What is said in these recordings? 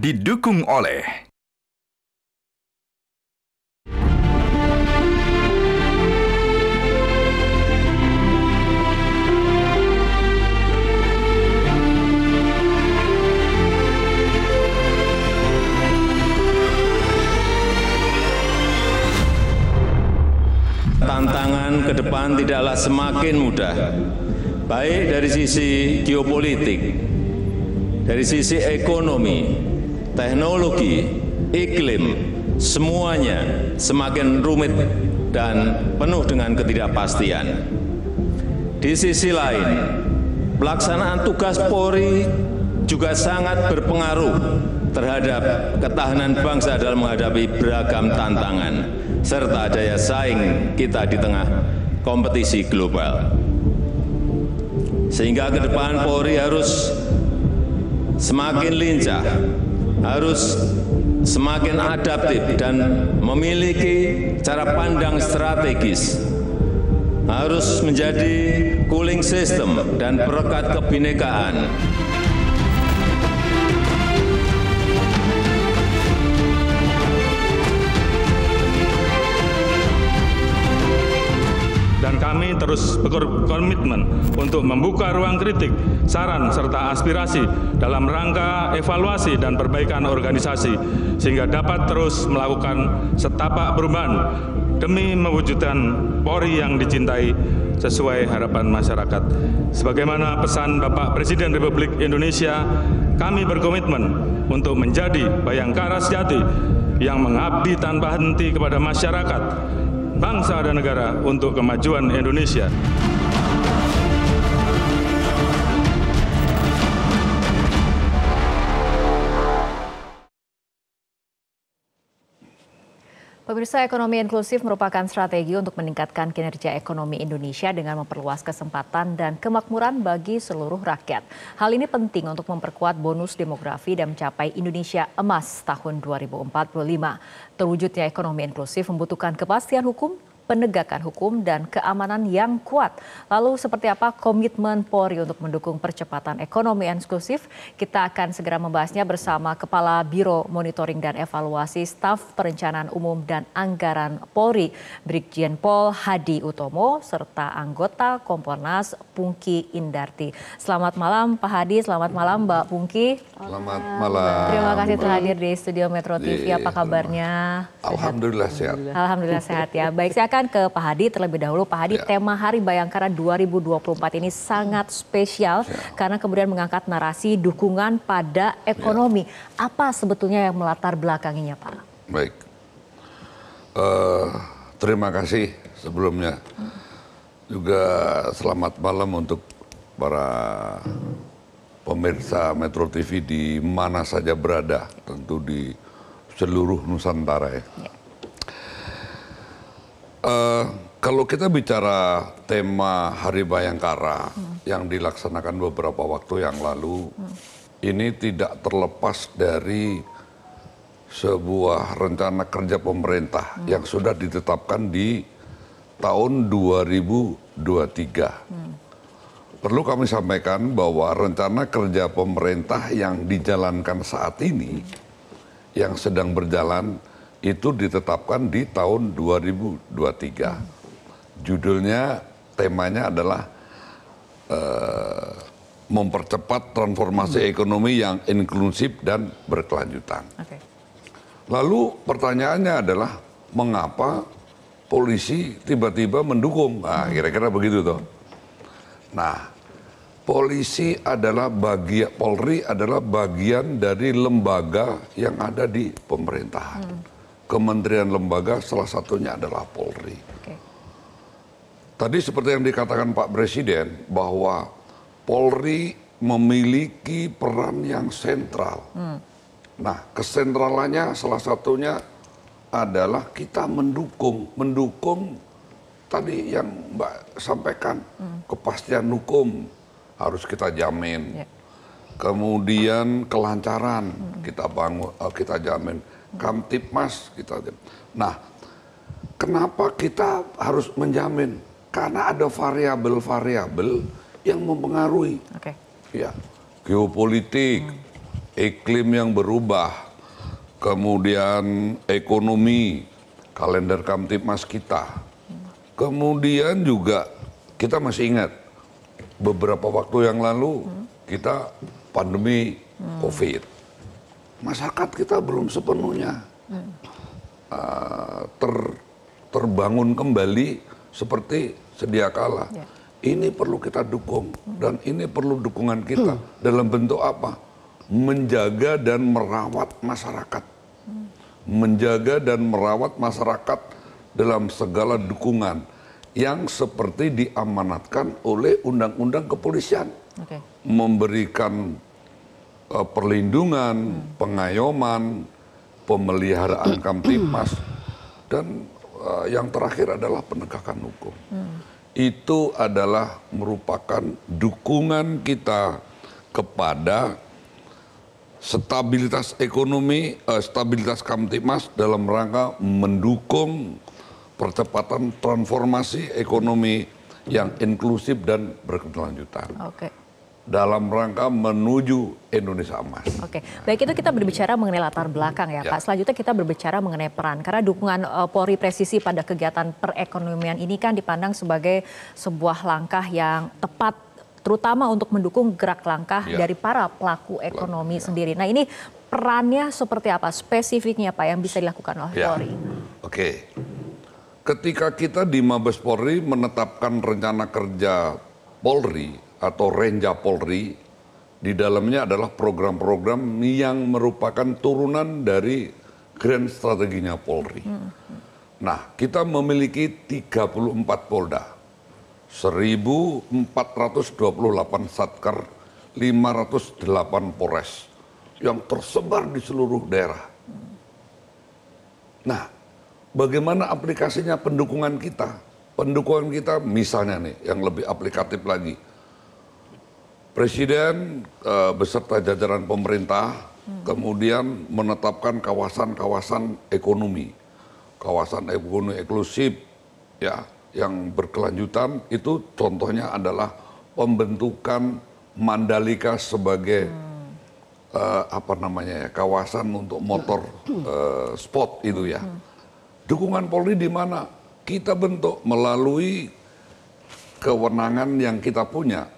didukung oleh Tantangan ke depan tidaklah semakin mudah, baik dari sisi geopolitik, dari sisi ekonomi, teknologi, iklim, semuanya semakin rumit dan penuh dengan ketidakpastian. Di sisi lain, pelaksanaan tugas Polri juga sangat berpengaruh terhadap ketahanan bangsa dalam menghadapi beragam tantangan serta daya saing kita di tengah kompetisi global. Sehingga ke depan Polri harus semakin lincah harus semakin adaptif dan memiliki cara pandang strategis, harus menjadi cooling system dan perekat kebinekaan. kami terus berkomitmen untuk membuka ruang kritik, saran, serta aspirasi dalam rangka evaluasi dan perbaikan organisasi, sehingga dapat terus melakukan setapak perubahan demi mewujudkan Polri yang dicintai sesuai harapan masyarakat. Sebagaimana pesan Bapak Presiden Republik Indonesia, kami berkomitmen untuk menjadi bayangkara sejati yang mengabdi tanpa henti kepada masyarakat bangsa dan negara untuk kemajuan Indonesia. Pemirsa ekonomi inklusif merupakan strategi untuk meningkatkan kinerja ekonomi Indonesia dengan memperluas kesempatan dan kemakmuran bagi seluruh rakyat. Hal ini penting untuk memperkuat bonus demografi dan mencapai Indonesia emas tahun 2045. Terwujudnya ekonomi inklusif membutuhkan kepastian hukum, penegakan hukum dan keamanan yang kuat. Lalu seperti apa komitmen Polri untuk mendukung percepatan ekonomi inklusif? Kita akan segera membahasnya bersama Kepala Biro Monitoring dan Evaluasi Staf Perencanaan Umum dan Anggaran Polri, Brigjen Pol Hadi Utomo, serta anggota Kompolnas Pungki Indarti. Selamat malam Pak Hadi, selamat malam Mbak Pungki. Selamat malam. Terima kasih telah hadir di studio Metro TV. Apa iya, kabarnya? Alhamdulillah sehat. Alhamdulillah sehat ya. Baik, saya akan akan ke Pak Hadi terlebih dahulu. Pak Hadi, ya. tema Hari Bayangkara 2024 ini sangat spesial ya. karena kemudian mengangkat narasi dukungan pada ekonomi. Ya. Apa sebetulnya yang melatar belakanginya, Pak? Baik. Uh, terima kasih sebelumnya. Juga selamat malam untuk para pemirsa Metro TV di mana saja berada, tentu di seluruh Nusantara ya. ya uh, kalau kita bicara tema Hari Bayangkara hmm. yang dilaksanakan beberapa waktu yang lalu, hmm. ini tidak terlepas dari sebuah rencana kerja pemerintah hmm. yang sudah ditetapkan di tahun 2023. Hmm. Perlu kami sampaikan bahwa rencana kerja pemerintah yang dijalankan saat ini, yang sedang berjalan, itu ditetapkan di tahun 2023. Judulnya, temanya adalah uh, mempercepat transformasi ekonomi yang inklusif dan berkelanjutan. Lalu pertanyaannya adalah mengapa polisi tiba-tiba mendukung? Nah, kira-kira begitu tuh. Nah, polisi adalah bagian Polri adalah bagian dari lembaga yang ada di pemerintahan. Hmm kementerian lembaga salah satunya adalah Polri. Tadi seperti yang dikatakan Pak Presiden bahwa Polri memiliki peran yang sentral. Hmm. Nah, kesentralannya salah satunya adalah kita mendukung, mendukung tadi yang Mbak sampaikan hmm. kepastian hukum harus kita jamin. Yeah. Kemudian kelancaran hmm. kita bangun, eh, kita jamin kamtipmas kita. Nah, kenapa kita harus menjamin? Karena ada variabel-variabel yang mempengaruhi. Okay. Ya, geopolitik, hmm. iklim yang berubah, kemudian ekonomi, kalender kamtipmas kita. Kemudian juga kita masih ingat beberapa waktu yang lalu hmm. kita pandemi hmm. COVID masyarakat kita belum sepenuhnya uh, ter, terbangun kembali seperti sedia kala. Ya. Ini perlu kita dukung dan ini perlu dukungan kita dalam bentuk apa? Menjaga dan merawat masyarakat. Menjaga dan merawat masyarakat dalam segala dukungan yang seperti diamanatkan oleh undang-undang kepolisian. Okay. Memberikan Eh, perlindungan, pengayoman, pemeliharaan kamtipmas, dan uh, yang terakhir adalah penegakan hukum. Hmm. Itu adalah merupakan dukungan kita kepada stabilitas ekonomi, uh, stabilitas kamtipmas dalam rangka mendukung percepatan transformasi ekonomi yang inklusif dan berkelanjutan. Okay dalam rangka menuju Indonesia emas. Oke, baik itu kita berbicara mengenai latar belakang ya, ya. Pak. Selanjutnya kita berbicara mengenai peran karena dukungan uh, Polri presisi pada kegiatan perekonomian ini kan dipandang sebagai sebuah langkah yang tepat terutama untuk mendukung gerak langkah ya. dari para pelaku ekonomi ya. sendiri. Nah, ini perannya seperti apa spesifiknya Pak yang bisa dilakukan oleh ya. Polri? Oke. Ketika kita di Mabes Polri menetapkan rencana kerja Polri atau Renja Polri di dalamnya adalah program-program yang merupakan turunan dari grand strateginya Polri. Hmm. Nah, kita memiliki 34 Polda, 1428 Satker, 508 Polres yang tersebar di seluruh daerah. Nah, bagaimana aplikasinya pendukungan kita? Pendukungan kita misalnya nih yang lebih aplikatif lagi Presiden uh, beserta jajaran pemerintah hmm. kemudian menetapkan kawasan-kawasan ekonomi, kawasan ekonomi eksklusif, ya, yang berkelanjutan itu contohnya adalah pembentukan Mandalika sebagai hmm. uh, apa namanya ya, kawasan untuk motor uh, eh, spot itu ya. Hmm. Dukungan Polri di mana? Kita bentuk melalui kewenangan yang kita punya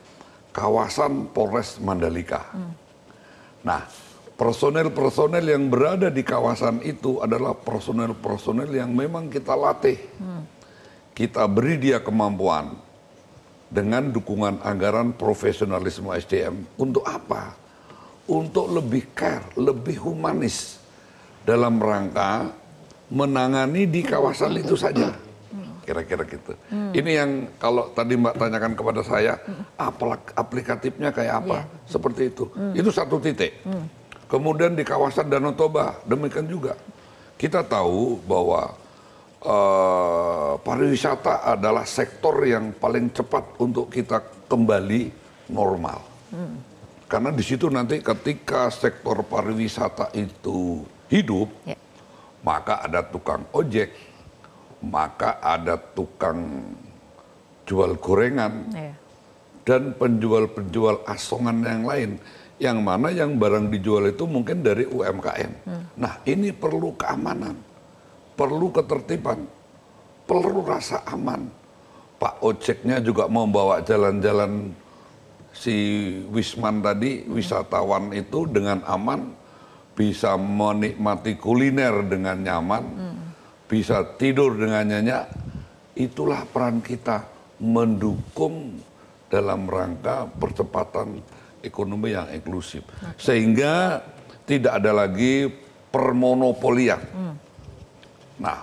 kawasan Polres Mandalika. Nah, personel-personel yang berada di kawasan itu adalah personel-personel yang memang kita latih. Kita beri dia kemampuan dengan dukungan anggaran profesionalisme SDM. Untuk apa? Untuk lebih care, lebih humanis dalam rangka menangani di kawasan itu saja kira-kira gitu. Hmm. Ini yang kalau tadi Mbak tanyakan kepada saya, aplikatifnya kayak apa? Yeah. Seperti itu. Hmm. Itu satu titik. Hmm. Kemudian di kawasan Danau Toba, demikian juga. Kita tahu bahwa uh, pariwisata adalah sektor yang paling cepat untuk kita kembali normal. Hmm. Karena di situ nanti ketika sektor pariwisata itu hidup, yeah. maka ada tukang ojek, maka ada tukang jual gorengan yeah. dan penjual-penjual asongan yang lain yang mana yang barang dijual itu mungkin dari UMKM. Hmm. Nah, ini perlu keamanan, perlu ketertiban, perlu rasa aman. Pak ojeknya juga mau bawa jalan-jalan si Wisman tadi, hmm. wisatawan itu dengan aman bisa menikmati kuliner dengan nyaman. Hmm bisa tidur dengan nyenyak, itulah peran kita mendukung dalam rangka percepatan ekonomi yang inklusif. Okay. Sehingga tidak ada lagi permonopolian. Hmm. Nah,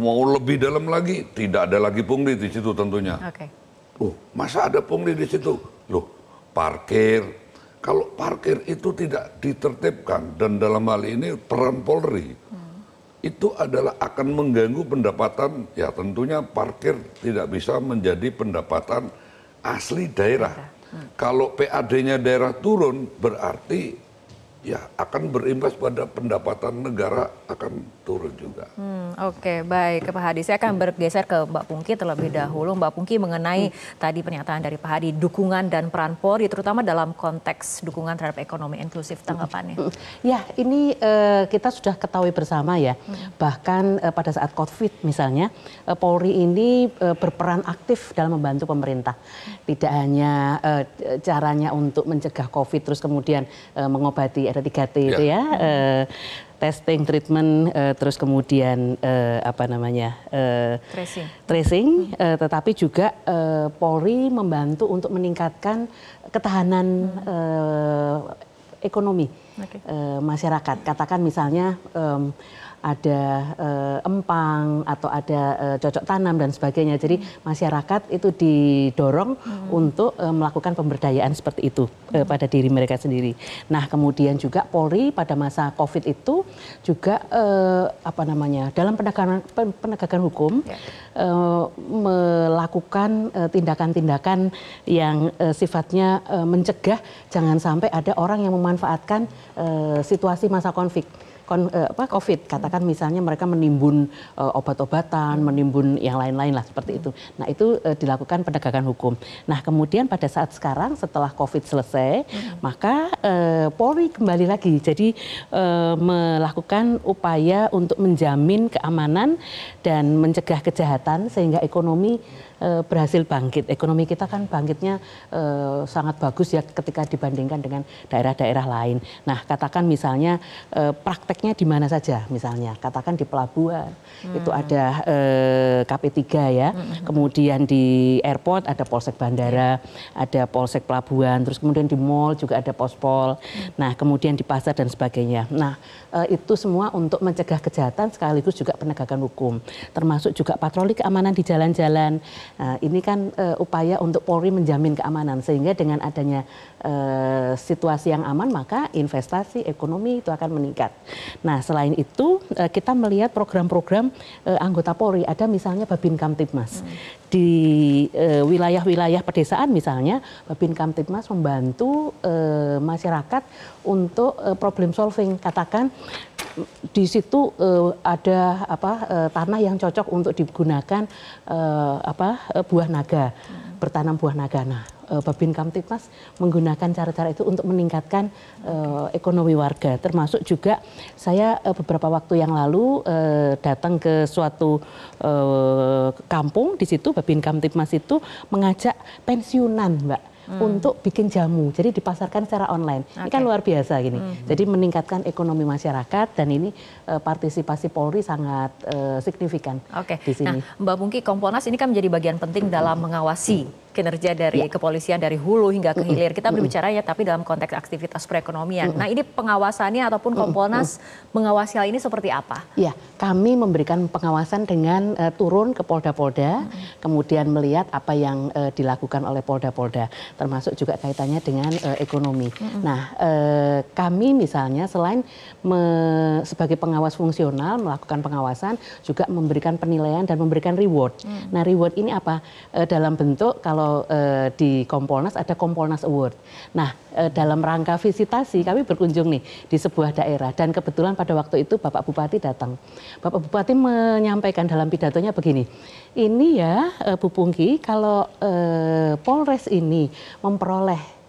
mau lebih dalam lagi, tidak ada lagi pungli di situ tentunya. Okay. Oh, masa ada pungli di situ? Loh, parkir. Kalau parkir itu tidak ditertibkan dan dalam hal ini peran Polri itu adalah akan mengganggu pendapatan ya tentunya parkir tidak bisa menjadi pendapatan asli daerah. Hmm. Kalau PAD-nya daerah turun berarti ya akan berimbas pada pendapatan negara akan turun juga. Hmm, Oke, okay, baik Pak Hadi. Saya akan bergeser ke Mbak Pungki terlebih dahulu. Mbak Pungki mengenai hmm. tadi pernyataan dari Pak Hadi, dukungan dan peran Polri, terutama dalam konteks dukungan terhadap ekonomi inklusif, tanggapannya. Ya, ini uh, kita sudah ketahui bersama ya. Hmm. Bahkan uh, pada saat COVID misalnya, uh, Polri ini uh, berperan aktif dalam membantu pemerintah. Tidak hanya uh, caranya untuk mencegah COVID, terus kemudian uh, mengobati ada tiga T itu ya. Uh, testing, treatment, uh, terus kemudian uh, apa namanya uh, tracing, tracing uh, tetapi juga uh, Polri membantu untuk meningkatkan ketahanan hmm. uh, ekonomi okay. uh, masyarakat. Katakan misalnya um, ada eh, empang atau ada eh, cocok tanam dan sebagainya. Jadi hmm. masyarakat itu didorong hmm. untuk eh, melakukan pemberdayaan seperti itu e, pada diri mereka sendiri. Nah kemudian juga Polri pada masa COVID itu juga apa namanya dalam penegakan penegakan hukum ya. melakukan tindakan-tindakan yang sifatnya mencegah jangan sampai ada orang yang memanfaatkan situasi masa konflik kon, uh, apa COVID. Katakan misalnya mereka menimbun uh, obat-obatan, menimbun yang lain-lain lah seperti itu. Nah itu uh, dilakukan penegakan hukum. Nah kemudian pada saat sekarang setelah COVID selesai, hmm. maka uh, Polri kembali lagi. Jadi uh, melakukan upaya untuk menjamin keamanan dan mencegah kejahatan sehingga ekonomi Eh, berhasil bangkit. Ekonomi kita kan bangkitnya eh, sangat bagus ya ketika dibandingkan dengan daerah-daerah lain. Nah, katakan misalnya eh, prakteknya di mana saja misalnya. Katakan di pelabuhan hmm. itu ada KP3 ya. Hmm, hmm, hmm. Kemudian di airport ada polsek bandara, iya. ada polsek pelabuhan, terus kemudian di mall juga ada pospol. Hmm. Nah, kemudian di pasar dan sebagainya. Nah, itu semua untuk mencegah kejahatan sekaligus juga penegakan hukum. Termasuk juga patroli keamanan di jalan-jalan Nah, ini kan uh, upaya untuk Polri menjamin keamanan sehingga dengan adanya uh, situasi yang aman maka investasi ekonomi itu akan meningkat. Nah, selain itu uh, kita melihat program-program uh, anggota Polri ada misalnya Babin Kamtipmas. Hmm di eh, wilayah-wilayah pedesaan misalnya Babin Kamtipmas membantu eh, masyarakat untuk eh, problem solving katakan di situ uh, ada apa uh, tanah yang cocok untuk digunakan uh, apa uh, buah naga bertanam buah naga. Nah, eh, Babin Kamtipmas menggunakan cara-cara itu untuk meningkatkan eh, ekonomi warga. Termasuk juga saya eh, beberapa waktu yang lalu datang ke suatu kampung di situ Babin Kamtipmas itu mengajak pensiunan, Mbak hmm. untuk bikin jamu. Jadi dipasarkan secara online. Okay. Ini kan luar biasa gini. Hmm, hmm. Jadi meningkatkan ekonomi masyarakat dan ini uh, partisipasi Polri sangat uh, signifikan Oke. Okay. di sini. Nah, Mbak Mungki Komponas ini kan menjadi bagian penting hmm. dalam mengawasi hmm kinerja dari ya. kepolisian dari hulu hingga ke hilir. Kita berbicara ya tapi dalam konteks aktivitas perekonomian. Nah ini pengawasannya ataupun Kompolnas mengawasi hal ini seperti apa? Ya kami memberikan pengawasan dengan uh, turun ke Polda-Polda, hmm. kemudian melihat apa yang uh, dilakukan oleh Polda-Polda, termasuk juga kaitannya dengan uh, ekonomi. Hmm. Nah uh, kami misalnya selain me, sebagai pengawas fungsional melakukan pengawasan, juga memberikan penilaian dan memberikan reward. Hmm. Nah reward ini apa? Uh, dalam bentuk kalau kalau uh, di Kompolnas ada Kompolnas Award. Nah, uh, dalam rangka visitasi kami berkunjung nih di sebuah daerah dan kebetulan pada waktu itu Bapak Bupati datang. Bapak Bupati menyampaikan dalam pidatonya begini. Ini ya uh, Bu Pungki kalau uh, Polres ini memperoleh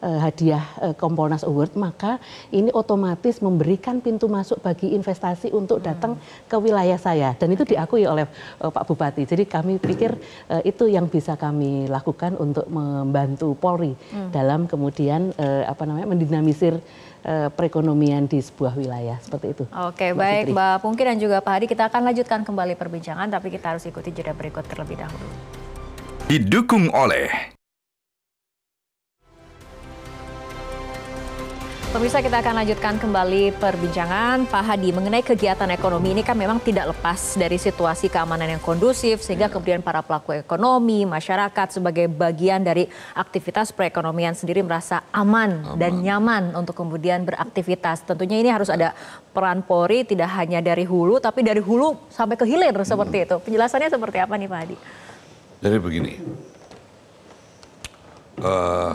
Eh, hadiah eh, Kompolnas Award maka ini otomatis memberikan pintu masuk bagi investasi untuk hmm. datang ke wilayah saya dan itu diakui oleh eh, Pak Bupati. Jadi kami pikir itu yang bisa kami lakukan untuk membantu Polri hmm. dalam kemudian apa namanya mendinamisir perekonomian di sebuah wilayah seperti itu. Oke, Mbak baik Fitri. Mbak Pungki dan juga Pak Hadi kita akan lanjutkan kembali perbincangan tapi kita harus ikuti jeda berikut terlebih dahulu. Didukung oleh Pemirsa kita akan lanjutkan kembali perbincangan Pak Hadi mengenai kegiatan ekonomi ini kan memang tidak lepas dari situasi keamanan yang kondusif sehingga iya. kemudian para pelaku ekonomi, masyarakat sebagai bagian dari aktivitas perekonomian sendiri merasa aman, dan nyaman untuk kemudian beraktivitas. Tentunya ini harus ada peran Polri tidak hanya dari hulu tapi dari hulu sampai ke hilir hmm. seperti itu. Penjelasannya seperti apa nih Pak Hadi? Jadi begini. Uh,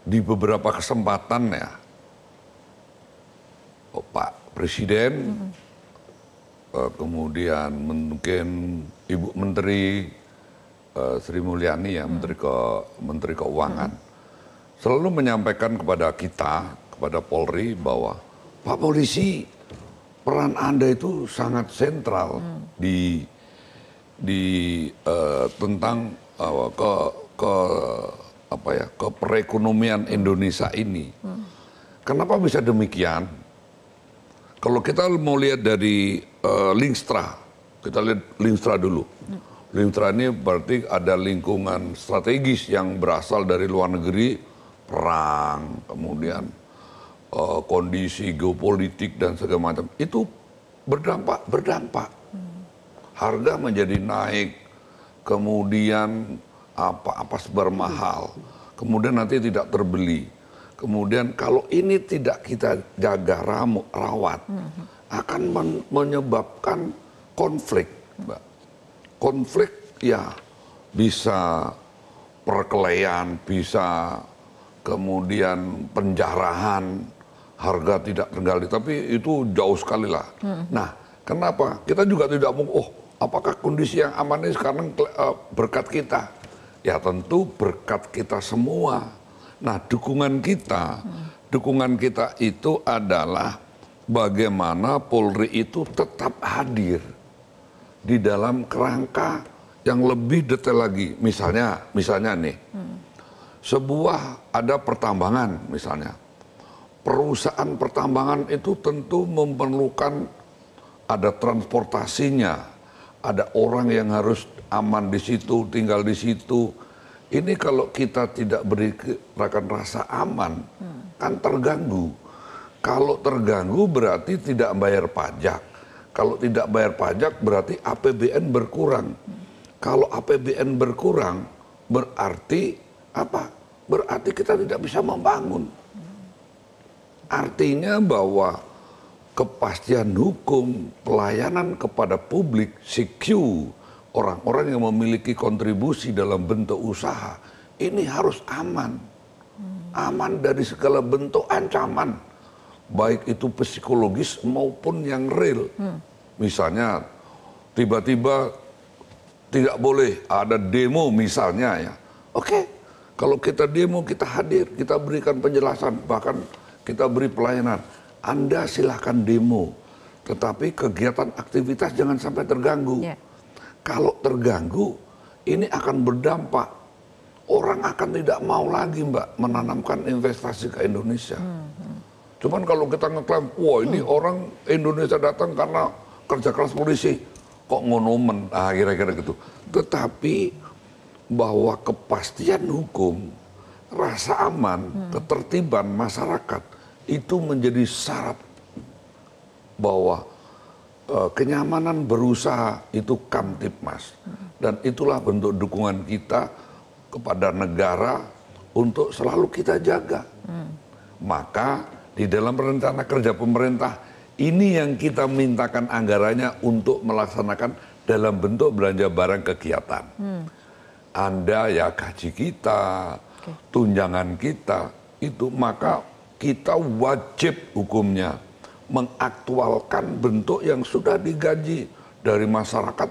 di beberapa kesempatan ya Pak Presiden, hmm. kemudian mungkin Ibu Menteri eh, Sri Mulyani ya, hmm. Menteri ke Menteri Keuangan, hmm. selalu menyampaikan kepada kita, kepada Polri bahwa Pak Polisi peran Anda itu sangat sentral hmm. di di uh, tentang uh, ke ke apa ya ke perekonomian Indonesia ini. Hmm. Kenapa bisa demikian? Kalau kita mau lihat dari uh, eh, Lingstra, kita lihat Lingstra dulu. Lingstra ini berarti ada lingkungan strategis yang berasal dari luar negeri, perang, kemudian uh, kondisi geopolitik dan segala macam. Itu berdampak, berdampak. Harga menjadi naik, kemudian apa-apa mahal, kemudian nanti tidak terbeli Kemudian kalau ini tidak kita jaga ramu, rawat, hmm. akan men menyebabkan konflik, Mbak. Konflik ya bisa perkelahian, bisa kemudian penjarahan, harga tidak tergali. Tapi itu jauh sekali lah. Hmm. Nah, kenapa? Kita juga tidak mau, oh apakah kondisi yang aman ini sekarang eh, berkat kita? Ya tentu berkat kita semua Nah, dukungan kita, dukungan kita itu adalah bagaimana Polri itu tetap hadir di dalam kerangka yang lebih detail lagi. Misalnya, misalnya nih, sebuah ada pertambangan misalnya. Perusahaan pertambangan itu tentu memerlukan ada transportasinya, ada orang yang harus aman di situ, tinggal di situ, ini kalau kita tidak berikan rasa aman, hmm. kan terganggu. Kalau terganggu berarti tidak bayar pajak. Kalau tidak bayar pajak berarti APBN berkurang. Hmm. Kalau APBN berkurang berarti apa? Berarti kita tidak bisa membangun. Hmm. Artinya bahwa kepastian hukum, pelayanan kepada publik, secure orang-orang yang memiliki kontribusi dalam bentuk usaha ini harus aman. Aman dari segala bentuk ancaman. Baik itu psikologis maupun yang real. Misalnya tiba-tiba tidak boleh ada demo misalnya ya. Oke, kalau kita demo kita hadir, kita berikan penjelasan, bahkan kita beri pelayanan. Anda silahkan demo, tetapi kegiatan aktivitas jangan sampai terganggu. Yeah. Kalau terganggu, ini akan berdampak. Orang akan tidak mau lagi mbak menanamkan investasi ke Indonesia. Hmm, hmm, Cuman kalau kita ngeklaim, wah ini hmm. orang Indonesia datang karena kerja keras polisi. Kok ngonomen, ah kira-kira gitu. Tetapi bahwa kepastian hukum, rasa aman, hmm. ketertiban masyarakat, itu menjadi syarat bahwa Eh, kenyamanan berusaha itu kamtipmas dan itulah bentuk dukungan kita kepada negara untuk selalu kita jaga. Maka di dalam rencana kerja pemerintah ini yang kita mintakan anggarannya untuk melaksanakan dalam bentuk belanja barang kegiatan. Anda ya gaji kita, tunjangan kita itu maka kita wajib hukumnya mengaktualkan bentuk yang sudah digaji dari masyarakat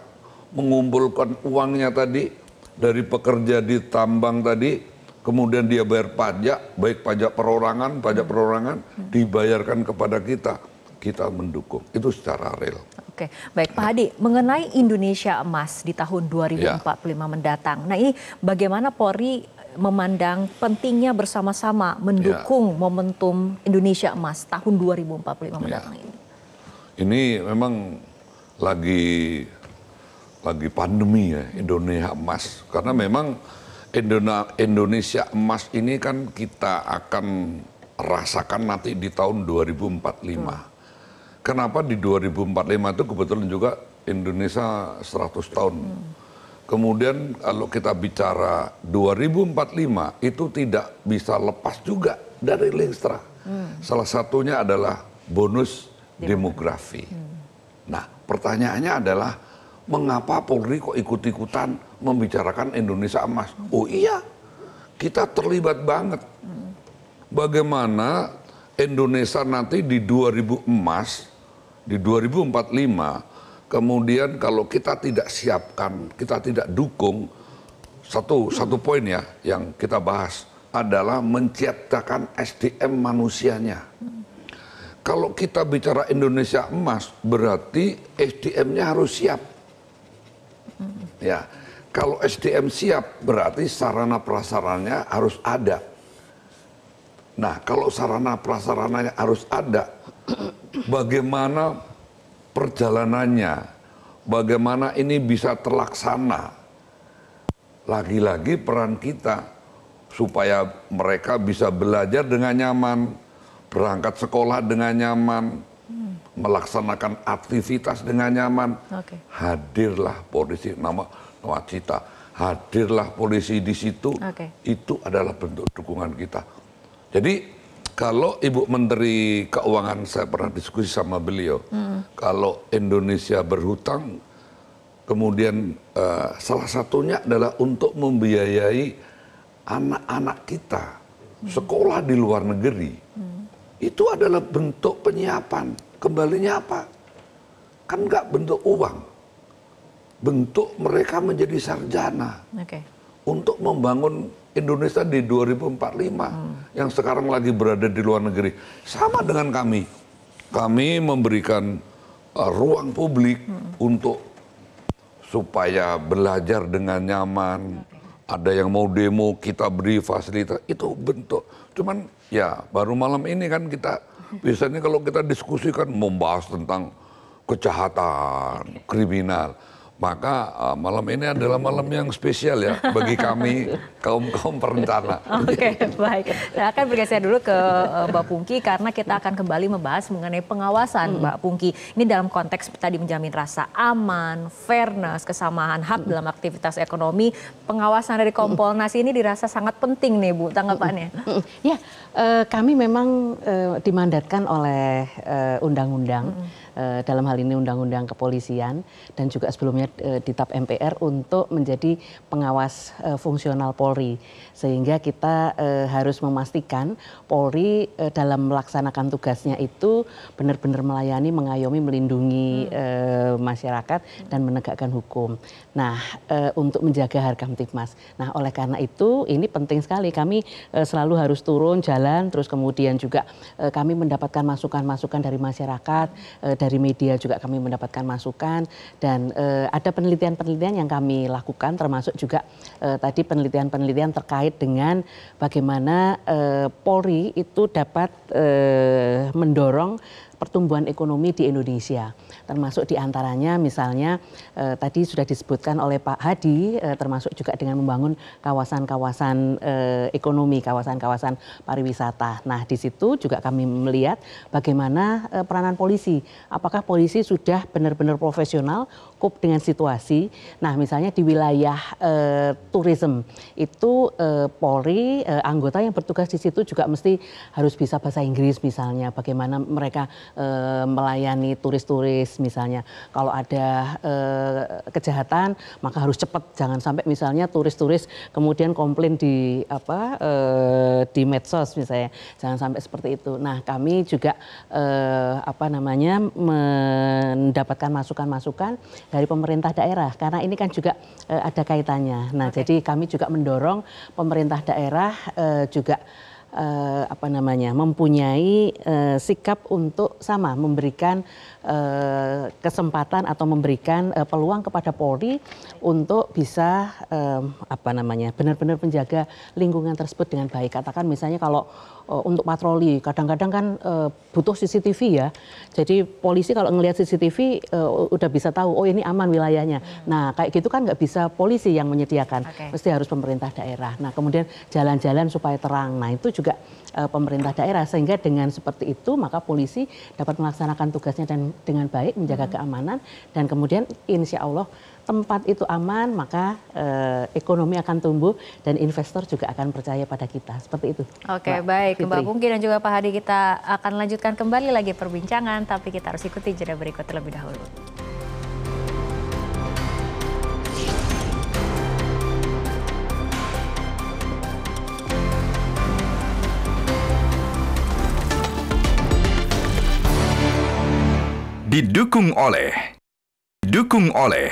mengumpulkan uangnya tadi dari pekerja di tambang tadi kemudian dia bayar pajak baik pajak perorangan pajak perorangan dibayarkan kepada kita kita mendukung itu secara real. Oke, baik Pak Hadi, mengenai Indonesia Emas di tahun 2045 ya. mendatang. Nah, ini bagaimana Polri memandang pentingnya bersama-sama mendukung ya. momentum Indonesia Emas tahun 2045 ya. mendatang ya. ini? Ini memang lagi lagi pandemi ya Indonesia Emas karena memang Indonesia Emas ini kan kita akan rasakan nanti di tahun 2045. Hmm. Kenapa di 2045 itu kebetulan juga Indonesia 100 tahun. Hmm Kemudian kalau kita bicara 2045 itu tidak bisa lepas juga dari lingstra. Hmm. Salah satunya adalah bonus demografi. demografi. Hmm. Nah, pertanyaannya adalah mengapa Polri kok ikut-ikutan membicarakan Indonesia emas? Hmm. Oh iya, kita terlibat banget. Hmm. Bagaimana Indonesia nanti di 2000 emas di 2045 Kemudian kalau kita tidak siapkan, kita tidak dukung satu satu poin ya yang kita bahas adalah menciptakan SDM manusianya. Kalau kita bicara Indonesia emas, berarti SDM-nya harus siap. Ya, kalau SDM siap, berarti sarana prasarannya harus ada. Nah, kalau sarana prasarannya harus ada, bagaimana perjalanannya, bagaimana ini bisa terlaksana. Lagi-lagi peran kita supaya mereka bisa belajar dengan nyaman, berangkat sekolah dengan nyaman, hmm. melaksanakan aktivitas dengan nyaman. Okay. Hadirlah polisi nama Nawacita, hadirlah polisi di situ. Okay. Itu adalah bentuk dukungan kita. Jadi kalau Ibu Menteri Keuangan saya pernah diskusi sama beliau, hmm. kalau Indonesia berhutang, kemudian uh, salah satunya adalah untuk membiayai anak-anak kita sekolah di luar negeri, hmm. itu adalah bentuk penyiapan. Kembalinya apa? Kan nggak bentuk uang, bentuk mereka menjadi sarjana okay. untuk membangun Indonesia di 2045 hmm. yang sekarang lagi berada di luar negeri sama dengan kami. Kami memberikan uh, ruang publik hmm. untuk supaya belajar dengan nyaman. Okay. Ada yang mau demo, kita beri fasilitas. Itu bentuk. Cuman ya baru malam ini kan kita biasanya kalau kita diskusikan membahas tentang kejahatan, kriminal. Maka uh, malam ini adalah malam yang spesial ya bagi kami kaum-kaum perencana. Oke, okay, baik. Saya nah, akan bergeser dulu ke uh, Mbak Pungki karena kita akan kembali membahas mengenai pengawasan hmm. Mbak Pungki. Ini dalam konteks tadi menjamin rasa aman, fairness, kesamaan hak dalam aktivitas ekonomi. Pengawasan dari Kompolnas hmm. ini dirasa sangat penting nih Bu, tanggapannya. Hmm. Hmm. Ya, uh, kami memang uh, dimandatkan oleh undang-undang uh, Eh, dalam hal ini undang-undang kepolisian dan juga sebelumnya eh, di TAP MPR untuk menjadi pengawas eh, fungsional Polri sehingga kita e, harus memastikan Polri e, dalam melaksanakan tugasnya itu benar-benar melayani, mengayomi, melindungi hmm. e, masyarakat hmm. dan menegakkan hukum. Nah, e, untuk menjaga Harkam Tipmas. Nah, oleh karena itu ini penting sekali kami e, selalu harus turun jalan terus kemudian juga e, kami mendapatkan masukan-masukan dari masyarakat, e, dari media juga kami mendapatkan masukan dan e, ada penelitian-penelitian yang kami lakukan termasuk juga e, tadi penelitian-penelitian terkait terkait dengan bagaimana eh, Polri itu dapat eh, mendorong pertumbuhan ekonomi di Indonesia. Termasuk diantaranya misalnya eh, tadi sudah disebutkan oleh Pak Hadi, eh, termasuk juga dengan membangun kawasan-kawasan eh, ekonomi, kawasan-kawasan pariwisata. Nah di situ juga kami melihat bagaimana eh, peranan polisi. Apakah polisi sudah benar-benar profesional cope dengan situasi. Nah, misalnya di wilayah eh, tourism itu eh, Polri eh, anggota yang bertugas di situ juga mesti harus bisa bahasa Inggris misalnya. Bagaimana mereka eh, melayani turis-turis misalnya. Kalau ada kejahatan maka harus cepat. Jangan sampai misalnya turis-turis kemudian komplain di apa di medsos misalnya. Jangan sampai seperti itu. Nah, kami juga apa namanya mendapatkan masukan-masukan dari pemerintah daerah karena ini kan juga uh, ada kaitannya. Nah, okay. jadi kami juga mendorong pemerintah daerah uh, juga uh, apa namanya mempunyai uh, sikap untuk sama memberikan uh, kesempatan atau memberikan uh, peluang kepada Polri untuk bisa uh, apa namanya benar-benar menjaga lingkungan tersebut dengan baik. Katakan misalnya kalau Eh, untuk patroli. Kadang-kadang kan uh, butuh CCTV ya. Jadi polisi kalau ngelihat CCTV uh, eh, udah bisa tahu oh ini aman wilayahnya. Hmm. Nah kayak gitu kan nggak bisa polisi yang menyediakan, okay. mesti harus pemerintah daerah. Nah kemudian jalan-jalan supaya terang. Nah itu juga uh, pemerintah daerah sehingga dengan seperti itu maka polisi dapat melaksanakan tugasnya dan dengan baik menjaga hmm. keamanan dan kemudian insya Allah tempat itu aman maka eh, ekonomi akan tumbuh dan investor juga akan percaya pada kita seperti itu. Oke Mbak baik Fitri. Mbak Pungki dan juga Pak Hadi kita akan lanjutkan kembali lagi perbincangan tapi kita harus ikuti jeda berikut terlebih dahulu. didukung oleh didukung oleh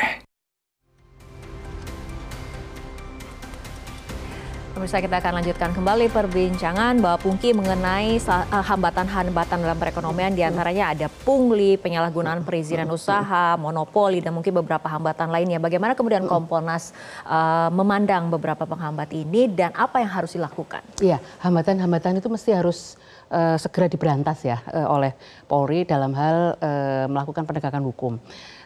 Pemirsa kita akan lanjutkan kembali perbincangan bahwa Pungki mengenai eh, hambatan-hambatan dalam perekonomian diantaranya ada pungli, penyalahgunaan perizinan usaha, monopoli dan mungkin beberapa hambatan lainnya. Bagaimana kemudian Komponas uh, eh, memandang beberapa penghambat ini dan apa yang harus dilakukan? Iya, hambatan-hambatan itu mesti harus uh, segera diberantas ya uh, oleh Polri dalam hal uh, melakukan penegakan hukum.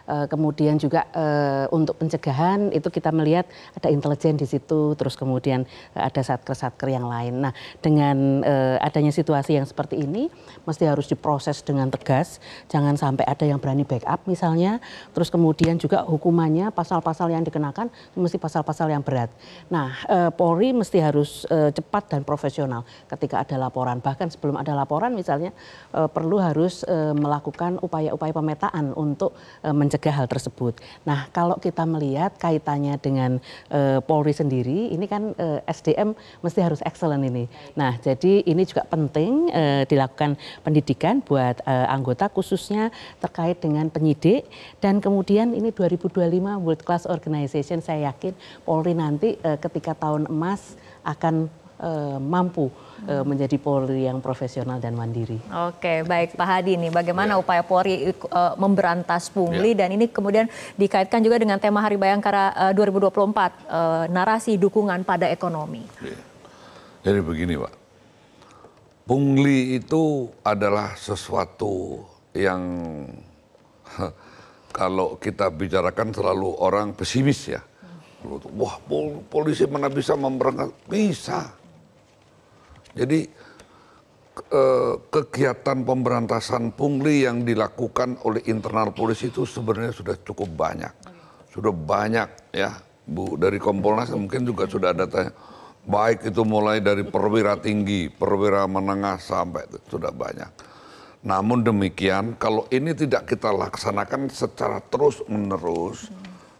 Eh, kemudian juga eh, untuk pencegahan itu kita melihat ada intelijen di situ, terus kemudian ada satker-satker yang lain. Nah, dengan eh, adanya situasi yang seperti ini, mesti harus diproses dengan tegas, jangan sampai ada yang berani backup misalnya, terus kemudian juga hukumannya, pasal-pasal yang dikenakan mesti pasal-pasal yang berat. Nah, Polri mesti harus cepat dan profesional ketika ada laporan, bahkan sebelum ada laporan misalnya perlu harus melakukan upaya-upaya pemetaan untuk menjaga mencegah hal tersebut. Nah, kalau kita melihat kaitannya dengan uh, Polri sendiri, ini kan uh, eh, SDM mesti harus excellent ini. Nah, jadi ini juga penting uh, dilakukan pendidikan buat uh, anggota khususnya terkait dengan penyidik dan kemudian ini 2025 World Class Organization saya yakin Polri nanti uh, ketika tahun emas akan Eh, mampu eh, hmm. menjadi Polri yang profesional dan mandiri. Oke, baik Pak Hadi nih, bagaimana ya. upaya Polri uh, memberantas pungli ya. dan ini kemudian dikaitkan juga dengan tema Hari Bayangkara uh, 2024, uh, narasi dukungan pada ekonomi. Ya. Jadi begini Pak, pungli itu adalah sesuatu yang kalau kita bicarakan selalu orang pesimis ya. Hmm. Wah, polisi mana bisa memberantas? Bisa jadi eh, kegiatan pemberantasan pungli yang dilakukan oleh internal polisi itu sebenarnya sudah cukup banyak. Sudah banyak ya. Bu dari Kompolnas mungkin juga sudah ada tanya. Baik itu mulai dari perwira tinggi, perwira menengah sampai itu sudah banyak. Namun demikian kalau ini tidak kita laksanakan secara terus menerus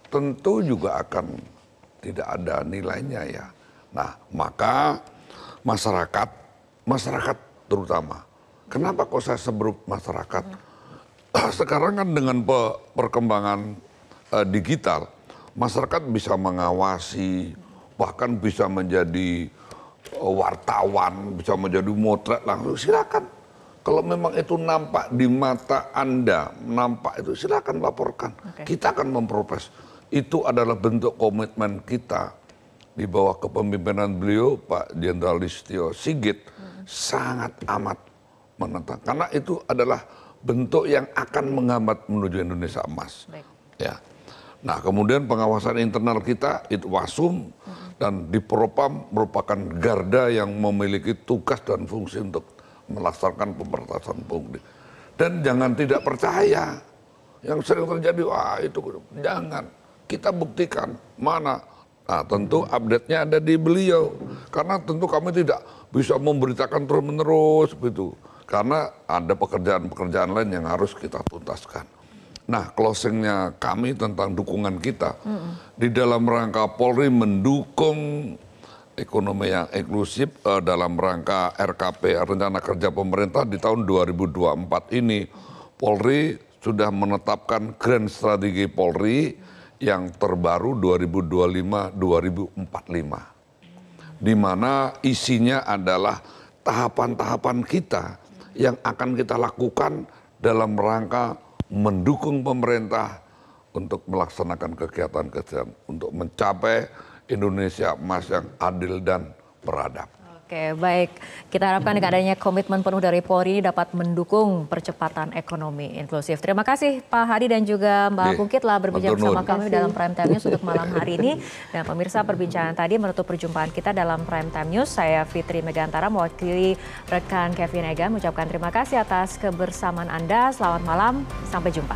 tentu juga akan tidak ada nilainya ya. Nah, maka masyarakat, masyarakat terutama. Kenapa kok saya sebut masyarakat? Sekarang kan dengan perkembangan uh, digital, masyarakat bisa mengawasi, bahkan bisa menjadi eh, wartawan, bisa menjadi motret langsung silakan. Kalau memang itu nampak di mata Anda, nampak itu silakan laporkan. Okay. Kita akan memprotes. Itu adalah bentuk komitmen kita di bawah kepemimpinan beliau Pak Jenderal Listio Sigit hmm. sangat amat menentang karena itu adalah bentuk yang akan menghambat menuju Indonesia emas. Baik. Ya. Nah, kemudian pengawasan internal kita itu Wasum hmm. dan di Propam merupakan garda yang memiliki tugas dan fungsi untuk melaksanakan pemberantasan pungli Dan jangan tidak percaya yang sering terjadi, wah itu jangan kita buktikan mana Nah tentu update-nya ada di beliau. Karena tentu kami tidak bisa memberitakan terus-menerus begitu. Karena ada pekerjaan-pekerjaan lain yang harus kita tuntaskan. Nah closingnya kami tentang dukungan kita. Mm -hmm. Di dalam rangka Polri mendukung ekonomi yang inklusif uh, eh, dalam rangka RKP, Rencana Kerja Pemerintah di tahun 2024 ini. Polri sudah menetapkan grand strategi Polri. Mm -hmm yang terbaru 2025-2045. Di mana isinya adalah tahapan-tahapan kita yang akan kita lakukan dalam rangka mendukung pemerintah untuk melaksanakan kegiatan-kegiatan untuk mencapai Indonesia emas yang adil dan beradab. Oke, baik. Kita harapkan dengan adanya komitmen penuh dari Polri ini dapat mendukung percepatan ekonomi inklusif. Terima kasih Pak Hadi dan juga Mbak Kungkit telah berbincang bersama kami dalam Prime Time News untuk malam hari ini. Dan pemirsa perbincangan tadi menutup perjumpaan kita dalam Prime Time News. Saya Fitri Megantara mewakili rekan Kevin Ega mengucapkan terima kasih atas kebersamaan Anda. Selamat malam, sampai jumpa.